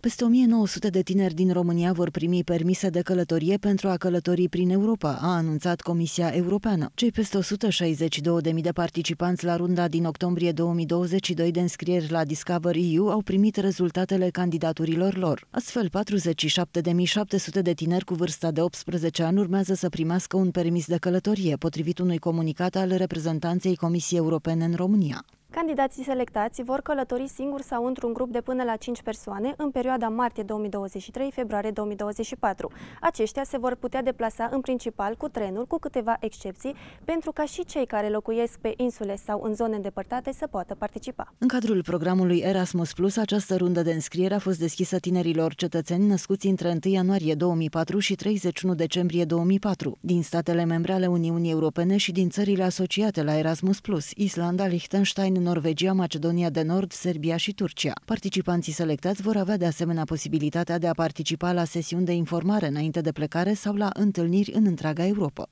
Peste 1900 de tineri din România vor primi permise de călătorie pentru a călători prin Europa, a anunțat Comisia Europeană. Cei peste 162.000 de participanți la runda din octombrie 2022 de înscrieri la Discover EU au primit rezultatele candidaturilor lor. Astfel, 47.700 de tineri cu vârsta de 18 ani urmează să primească un permis de călătorie, potrivit unui comunicat al reprezentanței Comisiei Europene în România. Candidații selectați vor călători singuri sau într-un grup de până la 5 persoane în perioada martie 2023-februarie 2024. Aceștia se vor putea deplasa în principal cu trenul, cu câteva excepții, pentru ca și cei care locuiesc pe insule sau în zone îndepărtate să poată participa. În cadrul programului Erasmus Plus, această rundă de înscriere a fost deschisă tinerilor cetățeni născuți între 1 ianuarie 2004 și 31 decembrie 2004, din statele membre ale Uniunii Europene și din țările asociate la Erasmus Plus, Islanda, Liechtenstein, Norvegia, Norvegia, Macedonia de Nord, Serbia și Turcia. Participanții selectați vor avea de asemenea posibilitatea de a participa la sesiuni de informare înainte de plecare sau la întâlniri în întreaga Europa.